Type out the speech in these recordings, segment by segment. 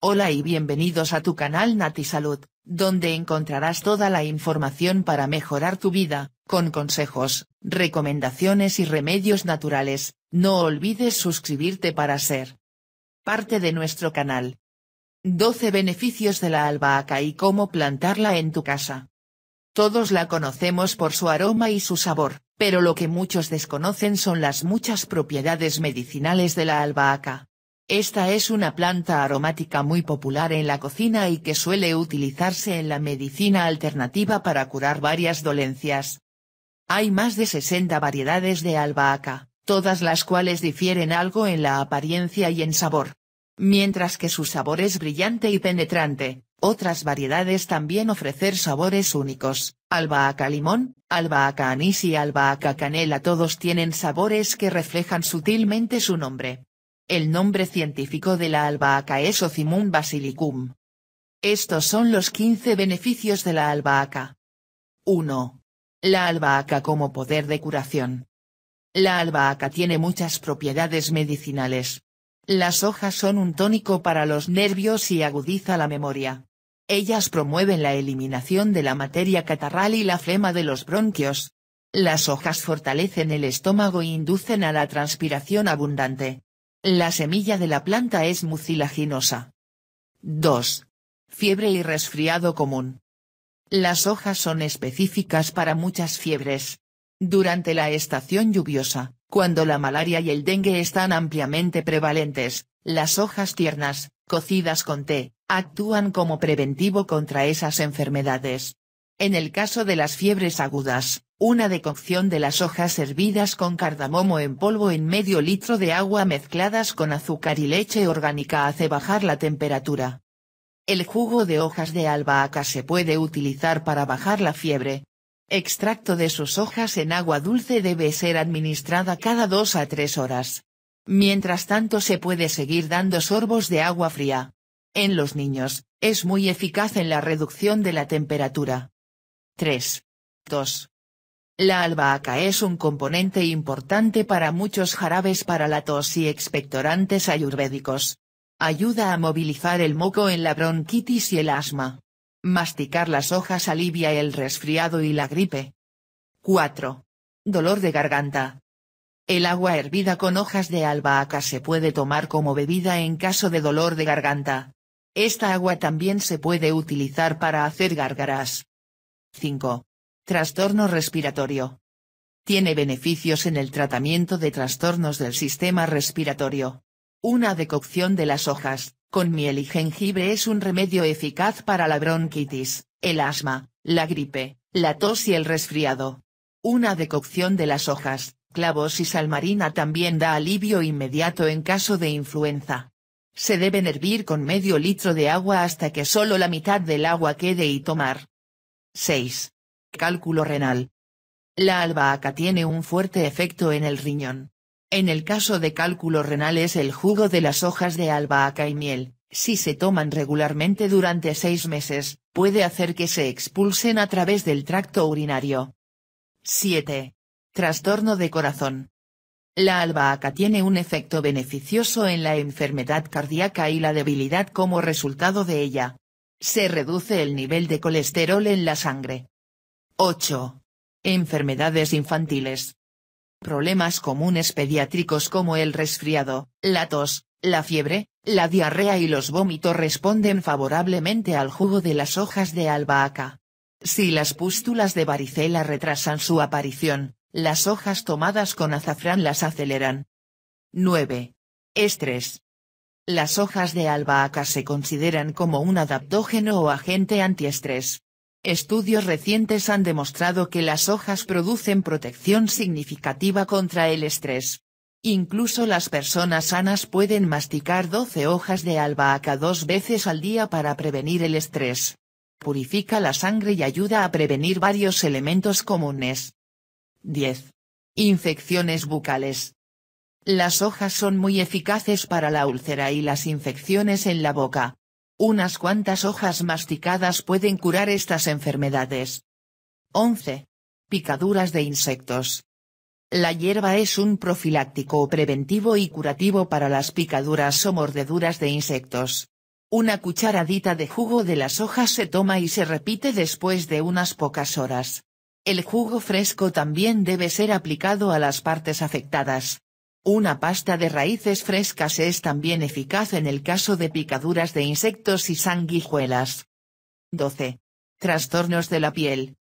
Hola y bienvenidos a tu canal Nati Salud, donde encontrarás toda la información para mejorar tu vida, con consejos, recomendaciones y remedios naturales. No olvides suscribirte para ser parte de nuestro canal. 12 beneficios de la albahaca y cómo plantarla en tu casa. Todos la conocemos por su aroma y su sabor, pero lo que muchos desconocen son las muchas propiedades medicinales de la albahaca. Esta es una planta aromática muy popular en la cocina y que suele utilizarse en la medicina alternativa para curar varias dolencias. Hay más de 60 variedades de albahaca, todas las cuales difieren algo en la apariencia y en sabor. Mientras que su sabor es brillante y penetrante, otras variedades también ofrecen sabores únicos, albahaca limón, albahaca anís y albahaca canela todos tienen sabores que reflejan sutilmente su nombre. El nombre científico de la albahaca es Ocimum basilicum. Estos son los 15 beneficios de la albahaca. 1. La albahaca como poder de curación. La albahaca tiene muchas propiedades medicinales. Las hojas son un tónico para los nervios y agudiza la memoria. Ellas promueven la eliminación de la materia catarral y la flema de los bronquios. Las hojas fortalecen el estómago e inducen a la transpiración abundante. La semilla de la planta es mucilaginosa. 2. Fiebre y resfriado común. Las hojas son específicas para muchas fiebres. Durante la estación lluviosa, cuando la malaria y el dengue están ampliamente prevalentes, las hojas tiernas, cocidas con té, actúan como preventivo contra esas enfermedades. En el caso de las fiebres agudas, una decocción de las hojas hervidas con cardamomo en polvo en medio litro de agua mezcladas con azúcar y leche orgánica hace bajar la temperatura. El jugo de hojas de albahaca se puede utilizar para bajar la fiebre. Extracto de sus hojas en agua dulce debe ser administrada cada dos a tres horas. Mientras tanto se puede seguir dando sorbos de agua fría. En los niños, es muy eficaz en la reducción de la temperatura. 3. 2. La albahaca es un componente importante para muchos jarabes para la tos y expectorantes ayurvédicos. Ayuda a movilizar el moco en la bronquitis y el asma. Masticar las hojas alivia el resfriado y la gripe. 4. Dolor de garganta. El agua hervida con hojas de albahaca se puede tomar como bebida en caso de dolor de garganta. Esta agua también se puede utilizar para hacer gárgaras. 5. Trastorno respiratorio. Tiene beneficios en el tratamiento de trastornos del sistema respiratorio. Una decocción de las hojas, con miel y jengibre es un remedio eficaz para la bronquitis, el asma, la gripe, la tos y el resfriado. Una decocción de las hojas, clavos y salmarina también da alivio inmediato en caso de influenza. Se deben hervir con medio litro de agua hasta que solo la mitad del agua quede y tomar. 6. Cálculo renal. La albahaca tiene un fuerte efecto en el riñón. En el caso de cálculo renal es el jugo de las hojas de albahaca y miel, si se toman regularmente durante seis meses, puede hacer que se expulsen a través del tracto urinario. 7. Trastorno de corazón. La albahaca tiene un efecto beneficioso en la enfermedad cardíaca y la debilidad como resultado de ella. Se reduce el nivel de colesterol en la sangre, 8. Enfermedades infantiles. Problemas comunes pediátricos como el resfriado, la tos, la fiebre, la diarrea y los vómitos responden favorablemente al jugo de las hojas de albahaca. Si las pústulas de varicela retrasan su aparición, las hojas tomadas con azafrán las aceleran. 9. Estrés. Las hojas de albahaca se consideran como un adaptógeno o agente antiestrés. Estudios recientes han demostrado que las hojas producen protección significativa contra el estrés. Incluso las personas sanas pueden masticar 12 hojas de albahaca dos veces al día para prevenir el estrés. Purifica la sangre y ayuda a prevenir varios elementos comunes. 10. Infecciones bucales. Las hojas son muy eficaces para la úlcera y las infecciones en la boca. Unas cuantas hojas masticadas pueden curar estas enfermedades. 11. Picaduras de insectos. La hierba es un profiláctico preventivo y curativo para las picaduras o mordeduras de insectos. Una cucharadita de jugo de las hojas se toma y se repite después de unas pocas horas. El jugo fresco también debe ser aplicado a las partes afectadas. Una pasta de raíces frescas es también eficaz en el caso de picaduras de insectos y sanguijuelas. 12. Trastornos de la piel.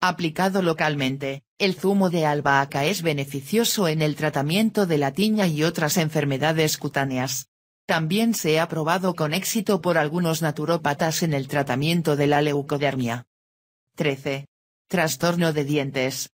Aplicado localmente, el zumo de albahaca es beneficioso en el tratamiento de la tiña y otras enfermedades cutáneas. También se ha probado con éxito por algunos naturópatas en el tratamiento de la leucodermia. 13. Trastorno de dientes.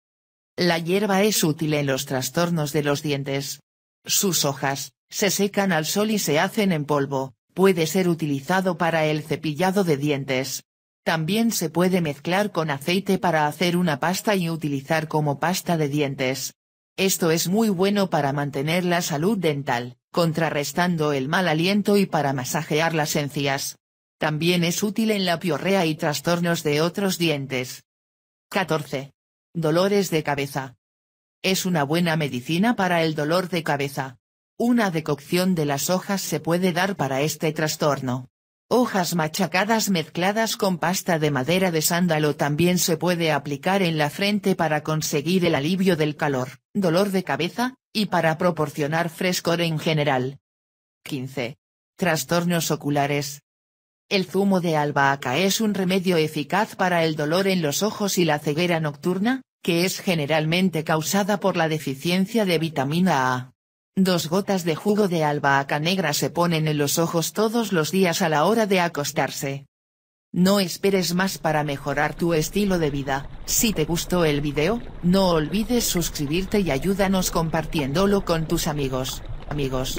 La hierba es útil en los trastornos de los dientes. Sus hojas, se secan al sol y se hacen en polvo, puede ser utilizado para el cepillado de dientes. También se puede mezclar con aceite para hacer una pasta y utilizar como pasta de dientes. Esto es muy bueno para mantener la salud dental, contrarrestando el mal aliento y para masajear las encías. También es útil en la piorrea y trastornos de otros dientes. 14. Dolores de cabeza. Es una buena medicina para el dolor de cabeza. Una decocción de las hojas se puede dar para este trastorno. Hojas machacadas mezcladas con pasta de madera de sándalo también se puede aplicar en la frente para conseguir el alivio del calor, dolor de cabeza, y para proporcionar frescor en general. 15. Trastornos oculares. El zumo de albahaca es un remedio eficaz para el dolor en los ojos y la ceguera nocturna, que es generalmente causada por la deficiencia de vitamina A. Dos gotas de jugo de albahaca negra se ponen en los ojos todos los días a la hora de acostarse. No esperes más para mejorar tu estilo de vida, si te gustó el video, no olvides suscribirte y ayúdanos compartiéndolo con tus amigos, amigos.